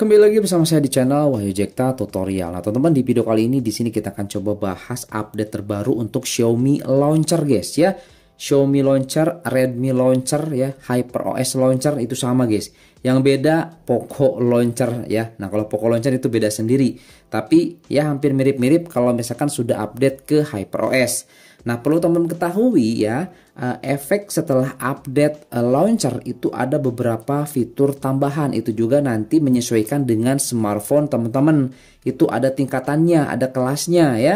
Kembali lagi bersama saya di channel Wahyu Jekta Tutorial. Nah, teman-teman di video kali ini di sini kita akan coba bahas update terbaru untuk Xiaomi Launcher, guys, ya. Xiaomi Launcher, Redmi Launcher ya, HyperOS Launcher itu sama guys. Yang beda Poco Launcher ya. Nah, kalau Poco Launcher itu beda sendiri. Tapi ya hampir mirip-mirip kalau misalkan sudah update ke HyperOS. Nah, perlu teman ketahui ya, uh, efek setelah update uh, launcher itu ada beberapa fitur tambahan itu juga nanti menyesuaikan dengan smartphone teman-teman itu ada tingkatannya ada kelasnya ya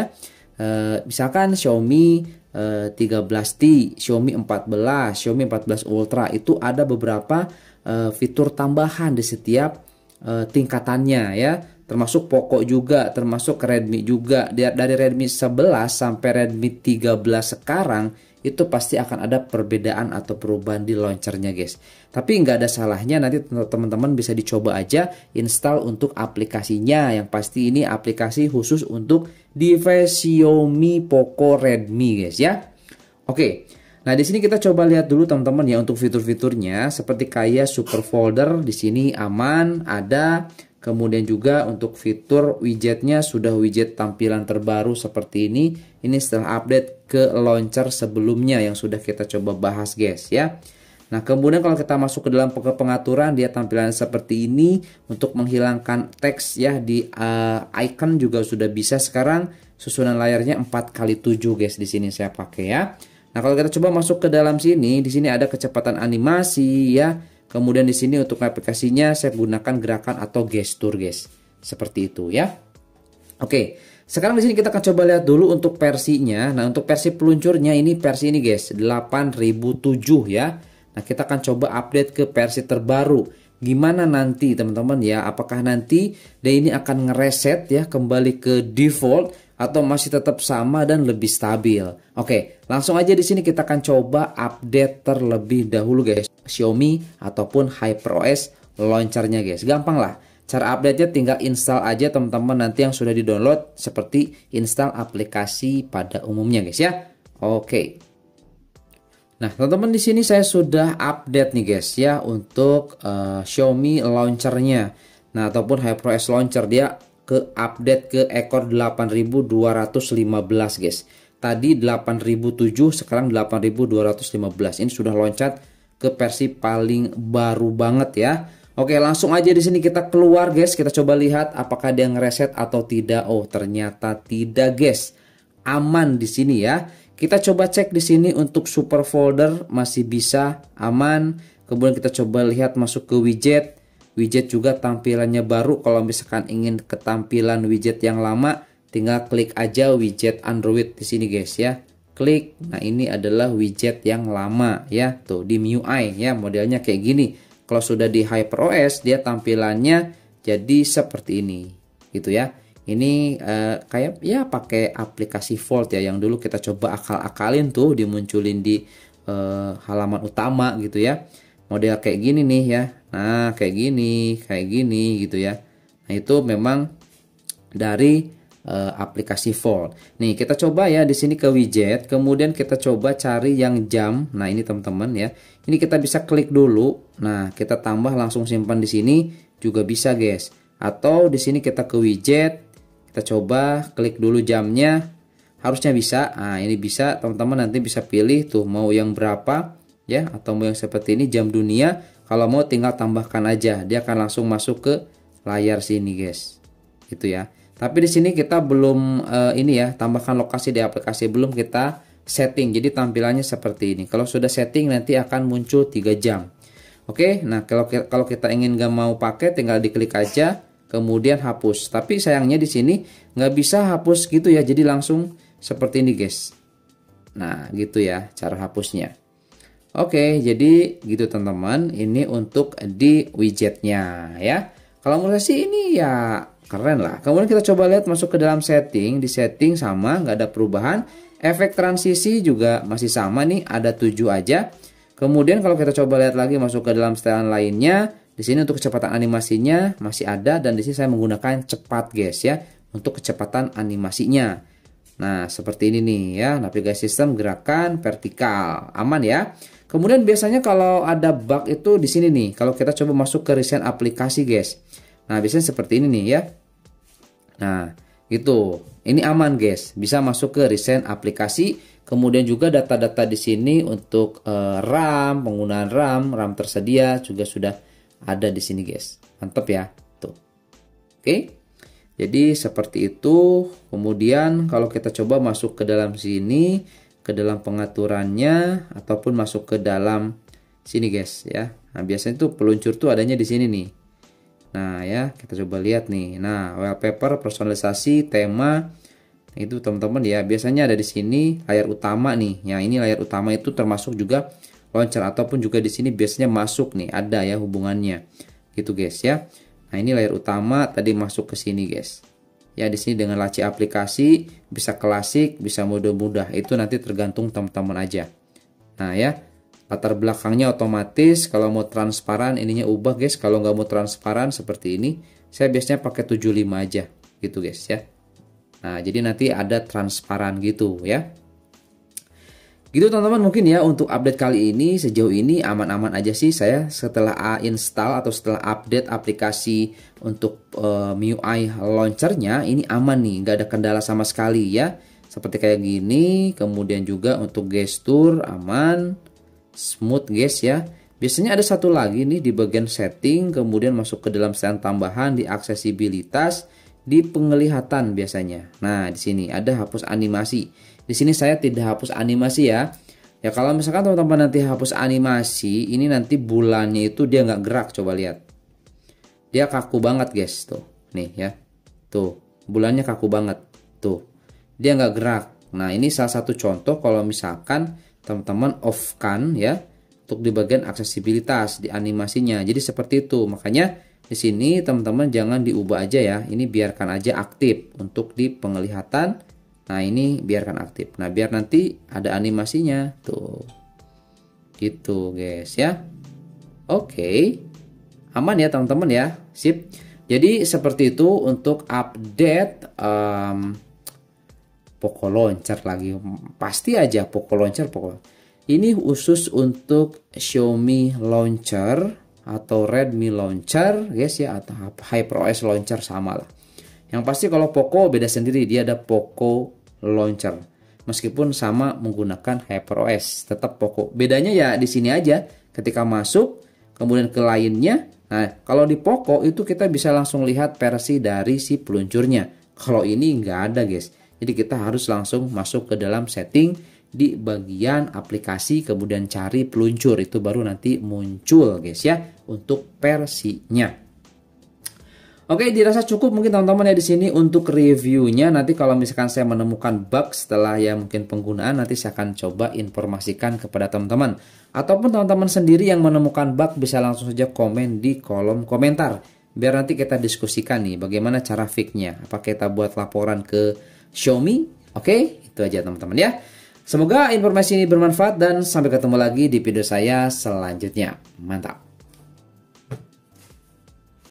uh, misalkan Xiaomi uh, 13T Xiaomi 14 Xiaomi 14 Ultra itu ada beberapa uh, fitur tambahan di setiap uh, tingkatannya ya termasuk Poco juga, termasuk Redmi juga. Dari Redmi 11 sampai Redmi 13 sekarang itu pasti akan ada perbedaan atau perubahan di launchernya guys. Tapi nggak ada salahnya nanti teman-teman bisa dicoba aja install untuk aplikasinya. Yang pasti ini aplikasi khusus untuk device Xiaomi Poco Redmi guys ya. Oke, nah di sini kita coba lihat dulu teman-teman ya untuk fitur-fiturnya. Seperti kayak super folder di sini aman, ada Kemudian juga untuk fitur widgetnya sudah widget tampilan terbaru seperti ini. Ini setelah update ke launcher sebelumnya yang sudah kita coba bahas guys ya. Nah kemudian kalau kita masuk ke dalam pengaturan dia tampilan seperti ini untuk menghilangkan teks ya di uh, icon juga sudah bisa sekarang susunan layarnya 4 kali 7 guys di sini saya pakai ya. Nah kalau kita coba masuk ke dalam sini di sini ada kecepatan animasi ya Kemudian di sini untuk aplikasinya saya gunakan gerakan atau gestur guys. Seperti itu ya. Oke, sekarang di sini kita akan coba lihat dulu untuk versinya. Nah, untuk versi peluncurnya ini versi ini guys, 8007 ya. Nah, kita akan coba update ke versi terbaru gimana nanti teman-teman ya apakah nanti dia ini akan ngereset ya kembali ke default atau masih tetap sama dan lebih stabil oke langsung aja di sini kita akan coba update terlebih dahulu guys Xiaomi ataupun HyperOS launchernya guys gampang lah Cara update-nya tinggal install aja teman-teman nanti yang sudah di-download seperti install aplikasi pada umumnya guys ya. Oke. Nah, teman-teman di sini saya sudah update nih guys ya untuk uh, Xiaomi launchernya. Nah, ataupun S launcher dia ke update ke ekor 8215 guys. Tadi 8007 sekarang 8215. Ini sudah loncat ke versi paling baru banget ya. Oke, langsung aja di sini kita keluar guys. Kita coba lihat apakah dia ngereset atau tidak. Oh, ternyata tidak guys. Aman di sini ya kita coba cek di sini untuk super folder masih bisa aman. Kemudian kita coba lihat masuk ke widget. Widget juga tampilannya baru. Kalau misalkan ingin ketampilan widget yang lama, tinggal klik aja widget Android di sini guys ya. Klik. Nah, ini adalah widget yang lama ya. Tuh di MIUI ya, modelnya kayak gini. Kalau sudah di HyperOS dia tampilannya jadi seperti ini. Gitu ya ini uh, kayak ya pakai aplikasi Volt ya yang dulu kita coba akal-akalin tuh dimunculin di uh, halaman utama gitu ya model kayak gini nih ya nah kayak gini kayak gini gitu ya nah itu memang dari uh, aplikasi Volt nih kita coba ya di sini ke widget kemudian kita coba cari yang jam nah ini teman-teman ya ini kita bisa klik dulu nah kita tambah langsung simpan di sini juga bisa guys atau di sini kita ke widget kita coba klik dulu jamnya harusnya bisa nah ini bisa teman-teman nanti bisa pilih tuh mau yang berapa ya atau mau yang seperti ini jam dunia kalau mau tinggal tambahkan aja dia akan langsung masuk ke layar sini guys gitu ya tapi di sini kita belum uh, ini ya tambahkan lokasi di aplikasi belum kita setting jadi tampilannya seperti ini kalau sudah setting nanti akan muncul tiga jam oke nah kalau kalau kita ingin nggak mau pakai tinggal diklik aja kemudian hapus. Tapi sayangnya di sini nggak bisa hapus gitu ya, jadi langsung seperti ini guys. Nah gitu ya cara hapusnya. Oke, jadi gitu teman-teman, ini untuk di widgetnya ya. Kalau menurut saya sih ini ya keren lah. Kemudian kita coba lihat masuk ke dalam setting, di setting sama, nggak ada perubahan. Efek transisi juga masih sama nih, ada 7 aja. Kemudian kalau kita coba lihat lagi masuk ke dalam setelan lainnya, di sini untuk kecepatan animasinya masih ada dan di sini saya menggunakan cepat guys ya untuk kecepatan animasinya. Nah, seperti ini nih ya, navigasi sistem gerakan vertikal. Aman ya. Kemudian biasanya kalau ada bug itu di sini nih, kalau kita coba masuk ke recent aplikasi guys. Nah, biasanya seperti ini nih ya. Nah, gitu. Ini aman guys, bisa masuk ke recent aplikasi. Kemudian juga data-data di sini untuk eh, RAM, penggunaan RAM, RAM tersedia juga sudah ada di sini guys. Mantap ya. Tuh. Oke. Jadi seperti itu. Kemudian kalau kita coba masuk ke dalam sini, ke dalam pengaturannya ataupun masuk ke dalam sini guys ya. Nah, biasanya tuh peluncur tuh adanya di sini nih. Nah, ya, kita coba lihat nih. Nah, wallpaper, personalisasi, tema itu teman-teman ya, biasanya ada di sini layar utama nih. Ya, ini layar utama itu termasuk juga loncat ataupun juga di sini biasanya masuk nih ada ya hubungannya gitu guys ya nah ini layar utama tadi masuk ke sini guys ya di sini dengan laci aplikasi bisa klasik bisa mode mudah itu nanti tergantung teman-teman aja nah ya latar belakangnya otomatis kalau mau transparan ininya ubah guys kalau nggak mau transparan seperti ini saya biasanya pakai 75 aja gitu guys ya nah jadi nanti ada transparan gitu ya Gitu teman-teman mungkin ya untuk update kali ini sejauh ini aman-aman aja sih saya setelah install atau setelah update aplikasi untuk uh, MIUI launchernya ini aman nih nggak ada kendala sama sekali ya seperti kayak gini kemudian juga untuk gestur aman smooth guys ya biasanya ada satu lagi nih di bagian setting kemudian masuk ke dalam setting tambahan di aksesibilitas di penglihatan biasanya nah di sini ada hapus animasi di sini saya tidak hapus animasi ya. Ya kalau misalkan teman-teman nanti hapus animasi, ini nanti bulannya itu dia nggak gerak. Coba lihat, dia kaku banget guys tuh. Nih ya, tuh bulannya kaku banget. Tuh, dia nggak gerak. Nah ini salah satu contoh kalau misalkan teman-teman off kan ya untuk di bagian aksesibilitas di animasinya. Jadi seperti itu. Makanya di sini teman-teman jangan diubah aja ya. Ini biarkan aja aktif untuk di penglihatan Nah, ini biarkan aktif. Nah, biar nanti ada animasinya tuh. Gitu, guys ya. Oke. Okay. Aman ya, teman-teman ya. Sip. Jadi seperti itu untuk update um, Poco Launcher lagi. Pasti aja Poco Launcher Poco. Ini khusus untuk Xiaomi Launcher atau Redmi Launcher, guys ya, atau HyperOS Launcher sama lah. Yang pasti kalau Poco beda sendiri, dia ada Poco Launcher. Meskipun sama menggunakan HyperOS, tetap Poco. Bedanya ya di sini aja, ketika masuk, kemudian ke lainnya. Nah, kalau di Poco itu kita bisa langsung lihat versi dari si peluncurnya. Kalau ini nggak ada guys. Jadi kita harus langsung masuk ke dalam setting di bagian aplikasi kemudian cari peluncur itu baru nanti muncul guys ya untuk versinya. Oke, dirasa cukup mungkin teman-teman ya di sini untuk reviewnya. Nanti kalau misalkan saya menemukan bug setelah ya mungkin penggunaan, nanti saya akan coba informasikan kepada teman-teman. Ataupun teman-teman sendiri yang menemukan bug bisa langsung saja komen di kolom komentar. Biar nanti kita diskusikan nih bagaimana cara fix-nya. Apa kita buat laporan ke Xiaomi? Oke, itu aja teman-teman ya. Semoga informasi ini bermanfaat dan sampai ketemu lagi di video saya selanjutnya. Mantap.